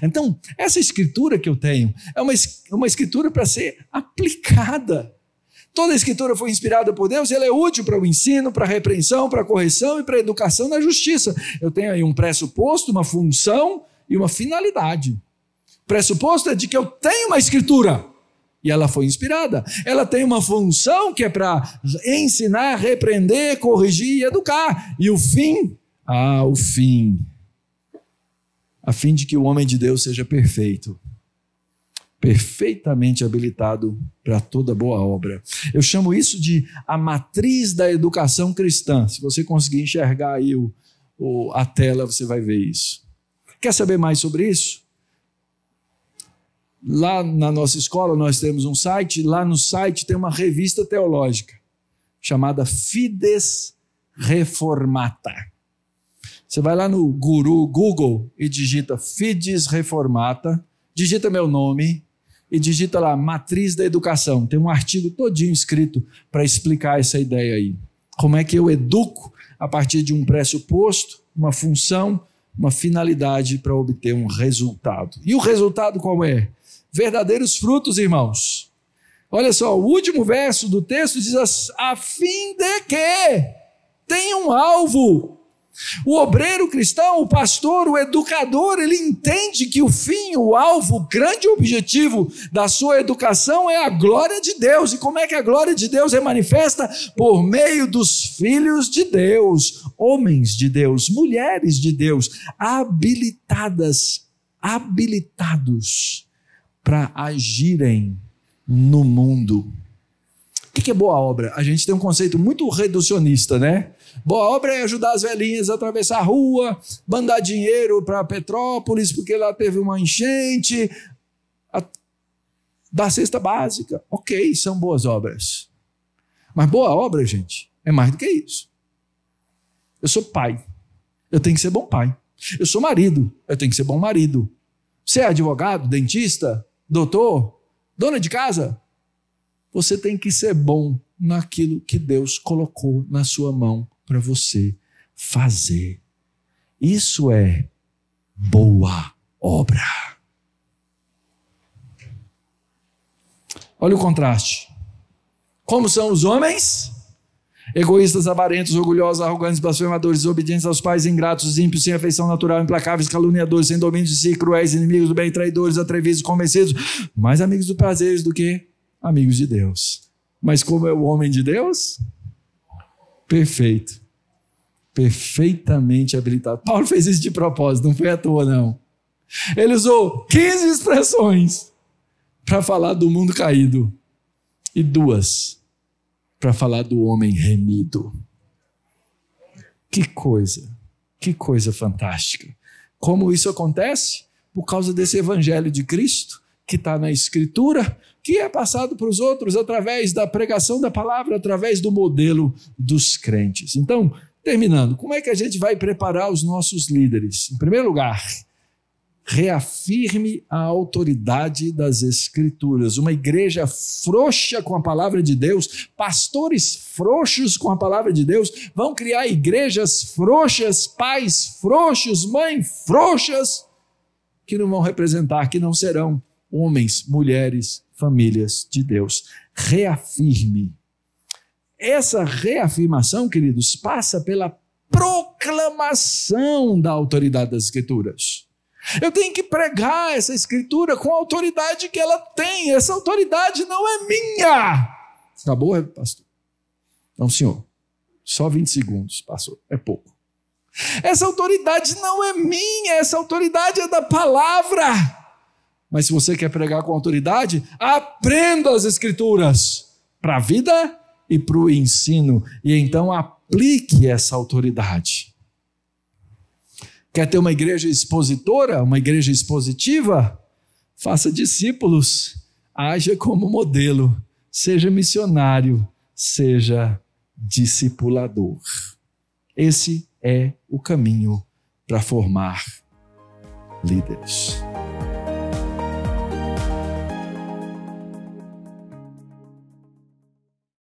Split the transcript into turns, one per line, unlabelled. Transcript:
Então, essa escritura que eu tenho é uma, uma escritura para ser aplicada. Toda a escritura foi inspirada por Deus, ela é útil para o ensino, para a repreensão, para a correção e para a educação na justiça. Eu tenho aí um pressuposto, uma função e uma finalidade. O pressuposto é de que eu tenho uma escritura e ela foi inspirada. Ela tem uma função que é para ensinar, repreender, corrigir e educar. E o fim? Ah, o fim a fim de que o homem de Deus seja perfeito, perfeitamente habilitado para toda boa obra. Eu chamo isso de a matriz da educação cristã. Se você conseguir enxergar aí o, o, a tela, você vai ver isso. Quer saber mais sobre isso? Lá na nossa escola nós temos um site, lá no site tem uma revista teológica chamada Fides Reformata. Você vai lá no Guru Google e digita FIDES Reformata, digita meu nome e digita lá Matriz da Educação. Tem um artigo todinho escrito para explicar essa ideia aí. Como é que eu educo a partir de um pressuposto, uma função, uma finalidade para obter um resultado. E o resultado qual é? Verdadeiros frutos, irmãos. Olha só, o último verso do texto diz assim, a fim de que tenha um alvo o obreiro cristão, o pastor, o educador, ele entende que o fim, o alvo, o grande objetivo da sua educação é a glória de Deus. E como é que a glória de Deus é manifesta? Por meio dos filhos de Deus, homens de Deus, mulheres de Deus, habilitadas, habilitados para agirem no mundo que é boa obra? A gente tem um conceito muito reducionista, né? Boa obra é ajudar as velhinhas a atravessar a rua, mandar dinheiro para Petrópolis, porque lá teve uma enchente, a... dar cesta básica. Ok, são boas obras. Mas boa obra, gente, é mais do que isso. Eu sou pai, eu tenho que ser bom pai. Eu sou marido, eu tenho que ser bom marido. Você é advogado, dentista, doutor, dona de casa, você tem que ser bom naquilo que Deus colocou na sua mão para você fazer. Isso é boa obra. Olha o contraste. Como são os homens? Egoístas, avarentos, orgulhosos, arrogantes, blasfemadores, desobedientes aos pais, ingratos, ímpios, sem afeição natural, implacáveis, caluniadores, sem domínio de si, cruéis, inimigos do bem, traidores, atrevidos, convencidos, mais amigos do prazer do que amigos de Deus. Mas como é o homem de Deus? Perfeito. Perfeitamente habilitado. Paulo fez isso de propósito, não foi à toa, não. Ele usou 15 expressões para falar do mundo caído e duas para falar do homem remido. Que coisa, que coisa fantástica. Como isso acontece? Por causa desse evangelho de Cristo que está na Escritura, que é passado para os outros através da pregação da palavra, através do modelo dos crentes. Então, terminando, como é que a gente vai preparar os nossos líderes? Em primeiro lugar, reafirme a autoridade das Escrituras. Uma igreja frouxa com a palavra de Deus, pastores frouxos com a palavra de Deus, vão criar igrejas frouxas, pais frouxos, mães frouxas, que não vão representar, que não serão homens, mulheres, famílias de Deus. Reafirme. Essa reafirmação, queridos, passa pela proclamação da autoridade das Escrituras. Eu tenho que pregar essa Escritura com a autoridade que ela tem. Essa autoridade não é minha. Acabou, pastor? Não, senhor. Só 20 segundos, pastor. É pouco. Essa autoridade não é minha, essa autoridade é da palavra. Mas se você quer pregar com autoridade, aprenda as Escrituras para a vida e para o ensino. E então aplique essa autoridade. Quer ter uma igreja expositora, uma igreja expositiva? Faça discípulos, haja como modelo, seja missionário, seja discipulador. Esse é o caminho para formar líderes.